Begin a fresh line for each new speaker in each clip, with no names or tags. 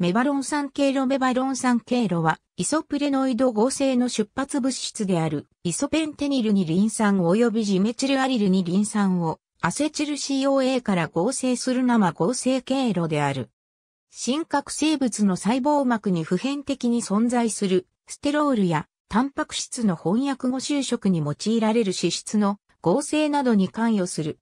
メバロン酸経路メバロン酸経路は、イソプレノイド合成の出発物質である、イソペンテニルにリン酸及びジメチルアリルにリン酸を、アセチル COA から合成する生合成経路である。真核生物の細胞膜に普遍的に存在する、ステロールや、タンパク質の翻訳後就職に用いられる脂質の合成などに関与する。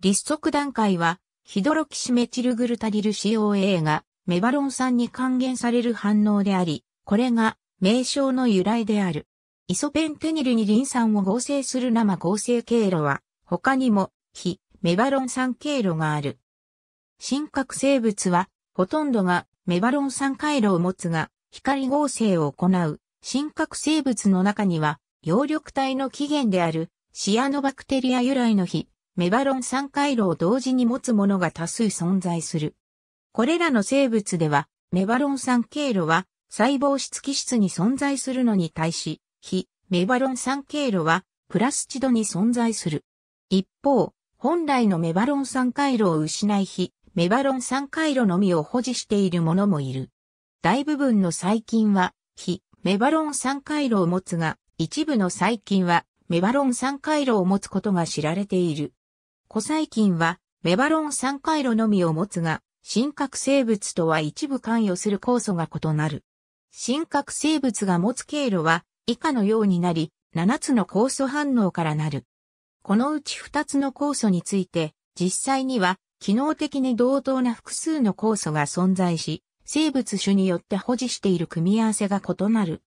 立足段階は、ヒドロキシメチルグルタリル COA がメバロン酸に還元される反応であり、これが名称の由来である。イソペンテニルにリン酸を合成する生合成経路は、他にも、非メバロン酸経路がある。真核生物は、ほとんどがメバロン酸回路を持つが、光合成を行う、真核生物の中には、葉緑体の起源である、シアノバクテリア由来の非メバロン酸回路を同時に持つものが多数存在する。これらの生物では、メバロン酸経路は細胞質基質に存在するのに対し、非メバロン酸経路はプラスチドに存在する。一方、本来のメバロン酸回路を失い非メバロン酸回路のみを保持しているものもいる。大部分の細菌は非メバロン酸回路を持つが、一部の細菌はメバロン酸回路を持つことが知られている。古細菌はメバロン酸回路のみを持つが、真核生物とは一部関与する酵素が異なる。真核生物が持つ経路は以下のようになり、7つの酵素反応からなる。このうち2つの酵素について、実際には機能的に同等な複数の酵素が存在し、生物種によって保持している組み合わせが異なる。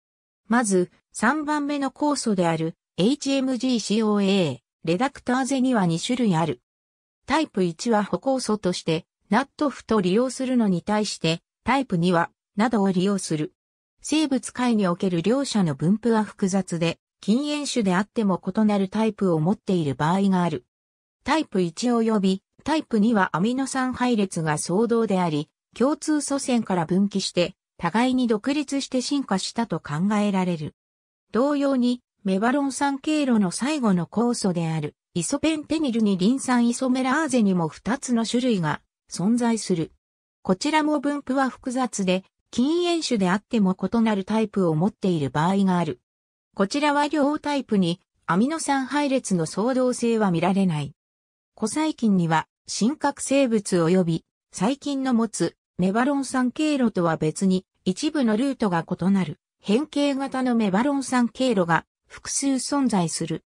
まず、3番目の酵素である HMG-CoA、レダクターゼには2種類ある。タイプ1は補酵素としてナットフと利用するのに対して、タイプ2は、などを利用する。生物界における両者の分布は複雑で、禁煙種であっても異なるタイプを持っている場合がある。タイプ1及びタイプ2はアミノ酸配列が相同であり、共通祖先から分岐して、互いに独立して進化したと考えられる。同様に、メバロン酸経路の最後の酵素である、イソペンテニルにリン酸イソメラーゼにも2つの種類が存在する。こちらも分布は複雑で、禁煙種であっても異なるタイプを持っている場合がある。こちらは両タイプにアミノ酸配列の相同性は見られない。古細菌には、真核生物及び細菌の持つメバロン酸経路とは別に一部のルートが異なる変形型のメバロン酸経路が複数存在する。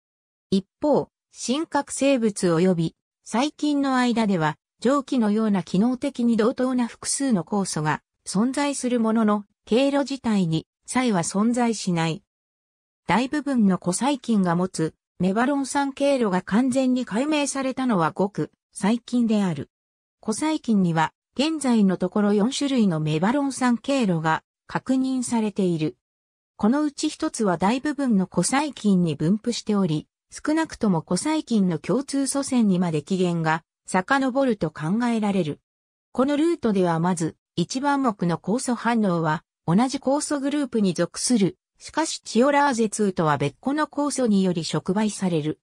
一方、真核生物及び細菌の間では蒸気のような機能的に同等な複数の酵素が存在するものの、経路自体に際は存在しない。大部分の古細菌が持つメバロン酸経路が完全に解明されたのはごく最近である。古細菌には現在のところ4種類のメバロン酸経路が確認されている。このうち一つは大部分の古細菌に分布しており、少なくとも古細菌の共通祖先にまで起源が遡ると考えられる。このルートではまず、一番目の酵素反応は、同じ酵素グループに属する、しかしチオラーゼ2とは別個の酵素により触媒される。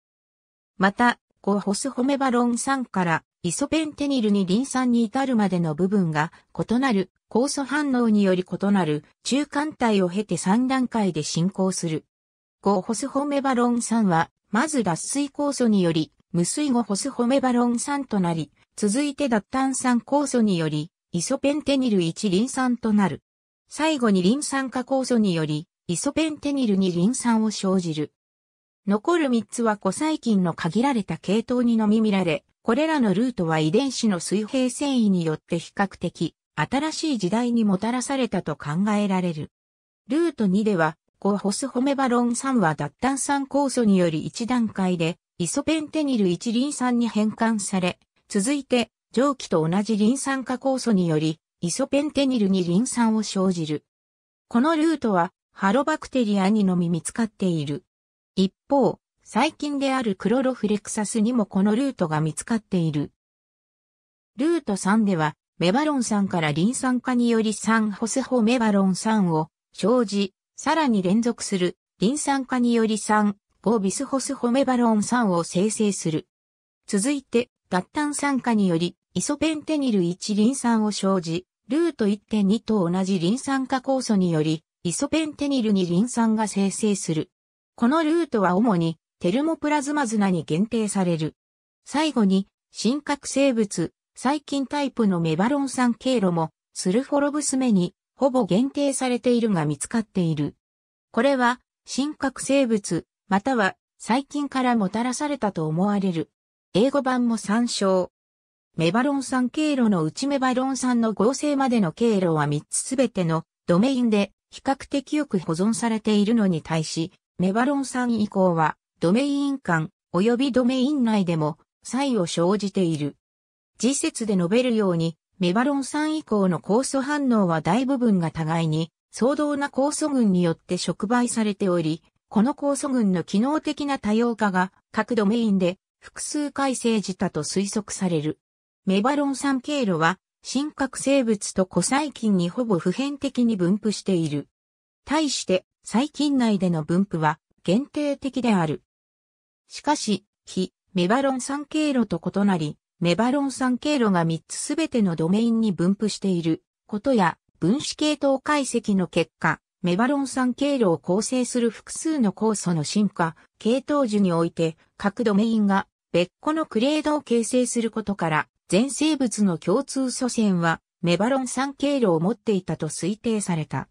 また、コホスホメバロン酸からイソペンテニルにリン酸に至るまでの部分が異なる酵素反応により異なる中間体を経て3段階で進行する。コホスホメバロン酸は、まず脱水酵素により無水後ホスホメバロン酸となり、続いて脱炭酸酵素により、イソペンテニル1リン酸となる。最後にリン酸化酵素により、イソペンテニル2リン酸を生じる。残る3つは古細菌の限られた系統にのみ見られ、これらのルートは遺伝子の水平繊維によって比較的新しい時代にもたらされたと考えられる。ルート2では、コホスホメバロン酸は脱炭酸酵素により1段階でイソペンテニル1リン酸に変換され、続いて蒸気と同じリン酸化酵素により、イソペンテニルにリン酸を生じる。このルートは、ハロバクテリアにのみ見つかっている。一方、細菌であるクロロフレクサスにもこのルートが見つかっている。ルート3では、メバロン酸からリン酸化により酸ホスホメバロン酸を生じ、さらに連続するリン酸化により酸5ビスホスホメバロン酸を生成する。続いて、脱炭酸化により、イソペンテニル1リン酸を生じ、ルート1.2と同じリン酸化酵素により、イソペンテニル2リン酸が生成する。このルートは主に、テルモプラズマズナに限定される。最後に、真核生物、細菌タイプのメバロン酸経路も、スルフォロブスメに、ほぼ限定されているが見つかっている。これは、真核生物、または最近からもたらされたと思われる。英語版も参照。メバロン酸経路のうちメバロン酸の合成までの経路は3つすべてのドメインで比較的よく保存されているのに対し、メバロン酸以降はドメイン間及びドメイン内でも差異を生じている。次節で述べるように、メバロン酸以降の酵素反応は大部分が互いに相当な酵素群によって触媒されており、この酵素群の機能的な多様化が各ドメインで複数回生じたと推測される。メバロン酸経路は、真核生物と古細菌にほぼ普遍的に分布している。対して、細菌内での分布は限定的である。しかし、非メバロン酸経路と異なり、メバロン酸経路が3つすべてのドメインに分布していることや、分子系統解析の結果、メバロン酸経路を構成する複数の酵素の進化、系統樹において、各ドメインが別個のクレードを形成することから、全生物の共通祖先は、メバロン酸経路を持っていたと推定された。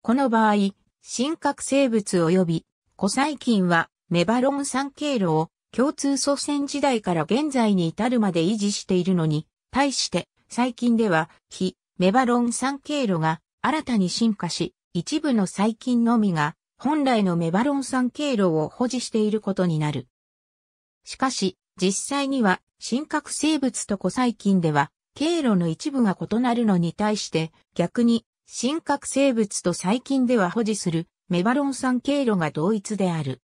この場合、真核生物及び、古細菌は、メバロン酸経路を、共通祖先時代から現在に至るまで維持しているのに、対して、最近では、非、メバロン酸経路が、新たに進化し、一部の細菌のみが本来のメバロン酸経路を保持していることになる。しかし、実際には、真核生物と古細菌では、経路の一部が異なるのに対して、逆に、真核生物と細菌では保持するメバロン酸経路が同一である。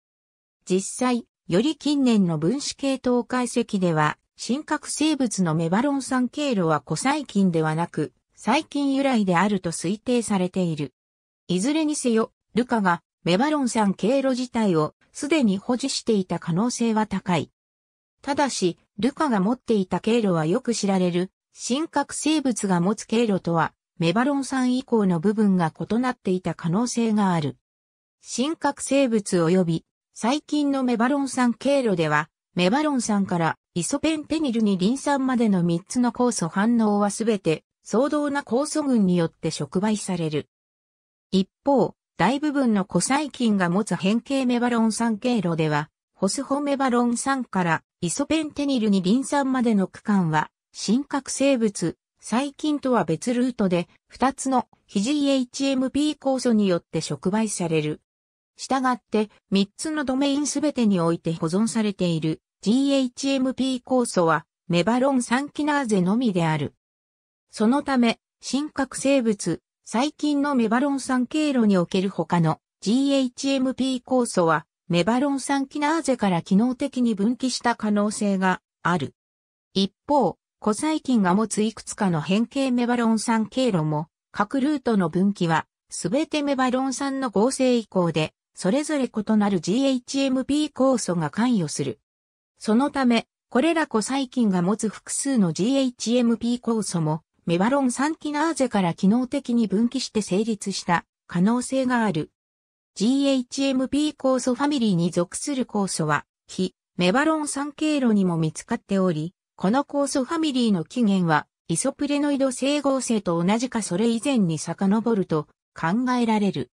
実際、より近年の分子系統解析では、真核生物のメバロン酸経路は古細菌ではなく、細菌由来であると推定されている。いずれにせよ、ルカがメバロン酸経路自体をすでに保持していた可能性は高い。ただし、ルカが持っていた経路はよく知られる、深核生物が持つ経路とは、メバロン酸以降の部分が異なっていた可能性がある。深核生物及び最近のメバロン酸経路では、メバロン酸からイソペンペニルにリン酸までの3つの酵素反応はすべて相当な酵素群によって触媒される。一方、大部分の古細菌が持つ変形メバロン酸経路では、ホスホメバロン酸からイソペンテニルにリン酸までの区間は、真核生物、細菌とは別ルートで、二つの非 GHMP 酵素によって触媒される。したがって、三つのドメインすべてにおいて保存されている GHMP 酵素は、メバロン酸キナーゼのみである。そのため、真核生物、最近のメバロン酸経路における他の GHMP 酵素はメバロン酸キナーゼから機能的に分岐した可能性がある。一方、古細菌が持ついくつかの変形メバロン酸経路も各ルートの分岐はすべてメバロン酸の合成移行でそれぞれ異なる GHMP 酵素が関与する。そのため、これら古細菌が持つ複数の GHMP 酵素もメバロン酸キナーゼから機能的に分岐して成立した可能性がある。GHMP 酵素ファミリーに属する酵素は、非メバロン酸経路にも見つかっており、この酵素ファミリーの起源は、イソプレノイド整合性と同じかそれ以前に遡ると考えられる。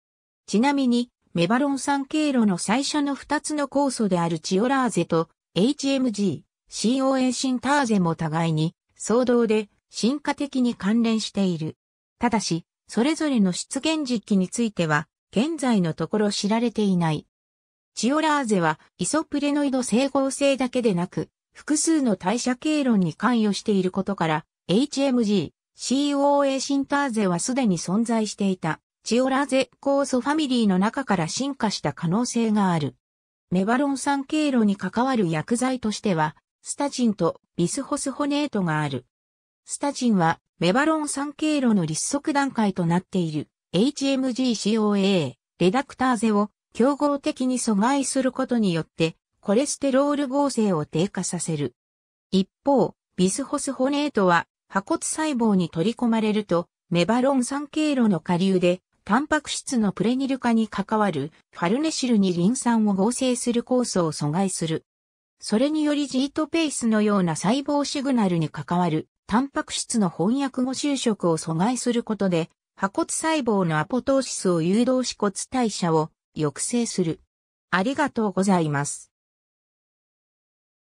ちなみに、メバロン酸経路の最初の2つの酵素であるチオラーゼと HMG、COA シンターゼも互いに、相動で進化的に関連している。ただし、それぞれの出現時期については、現在のところ知られていない。チオラーゼはイソプレノイド整合性だけでなく、複数の代謝経路に関与していることから、HMG、COA シンターゼはすでに存在していた、チオラーゼ酵素ファミリーの中から進化した可能性がある。メバロン酸経路に関わる薬剤としては、スタチンとビスホスホネートがある。スタジンはメバロン酸経路の立足段階となっている HMG-CoA レダクターゼを競合的に阻害することによってコレステロール合成を低下させる。一方、ビスホスホネートは破骨細胞に取り込まれるとメバロン酸経路の下流でタンパク質のプレニル化に関わるファルネシルにリン酸を合成する酵素を阻害する。それによりジートペースのような細胞シグナルに関わるタンパク質の翻訳後就職を阻害することで、破骨細胞のアポトーシスを誘導し骨代謝を抑制する。ありがとうございます。